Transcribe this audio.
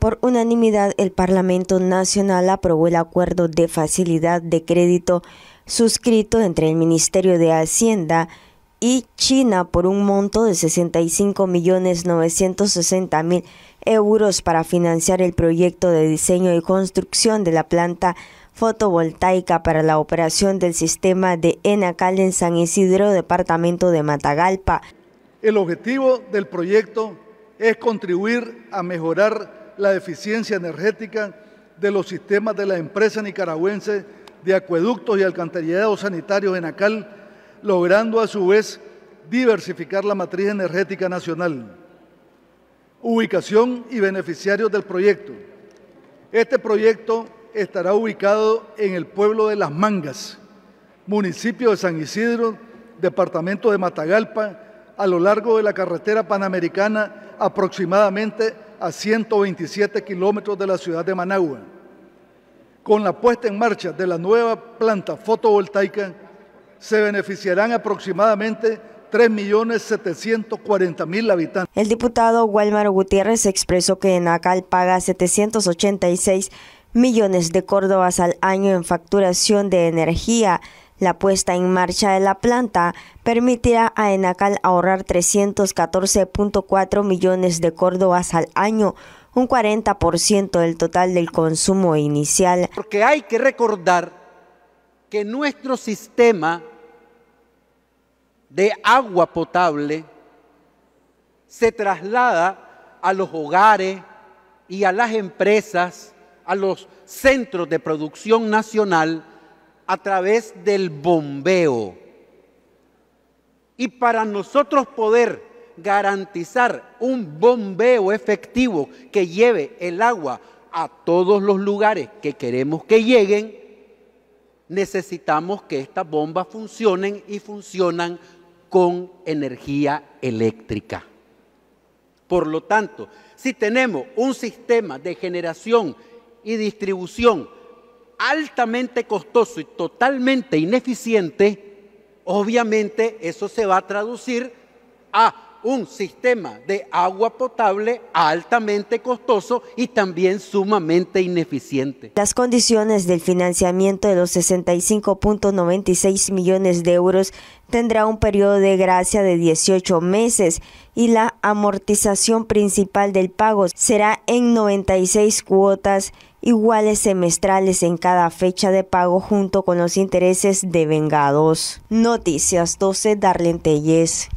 Por unanimidad, el Parlamento Nacional aprobó el acuerdo de facilidad de crédito suscrito entre el Ministerio de Hacienda y China por un monto de 65.960.000 euros para financiar el proyecto de diseño y construcción de la planta fotovoltaica para la operación del sistema de Enacal en San Isidro, departamento de Matagalpa. El objetivo del proyecto es contribuir a mejorar la eficiencia energética de los sistemas de la empresa nicaragüense de acueductos y alcantarillados sanitarios en ACAL, logrando a su vez diversificar la matriz energética nacional. Ubicación y beneficiarios del proyecto. Este proyecto estará ubicado en el pueblo de Las Mangas, municipio de San Isidro, departamento de Matagalpa, a lo largo de la carretera panamericana aproximadamente a 127 kilómetros de la ciudad de Managua. Con la puesta en marcha de la nueva planta fotovoltaica, se beneficiarán aproximadamente 3.740.000 habitantes. El diputado Walmar Gutiérrez expresó que Nacal paga 786 millones de córdobas al año en facturación de energía la puesta en marcha de la planta permitirá a Enacal ahorrar 314.4 millones de córdobas al año, un 40% del total del consumo inicial. Porque hay que recordar que nuestro sistema de agua potable se traslada a los hogares y a las empresas, a los centros de producción nacional, a través del bombeo. Y para nosotros poder garantizar un bombeo efectivo que lleve el agua a todos los lugares que queremos que lleguen, necesitamos que estas bombas funcionen y funcionan con energía eléctrica. Por lo tanto, si tenemos un sistema de generación y distribución altamente costoso y totalmente ineficiente, obviamente eso se va a traducir a un sistema de agua potable altamente costoso y también sumamente ineficiente. Las condiciones del financiamiento de los 65.96 millones de euros tendrá un periodo de gracia de 18 meses y la amortización principal del pago será en 96 cuotas iguales semestrales en cada fecha de pago junto con los intereses devengados. Noticias 12 Darlentelles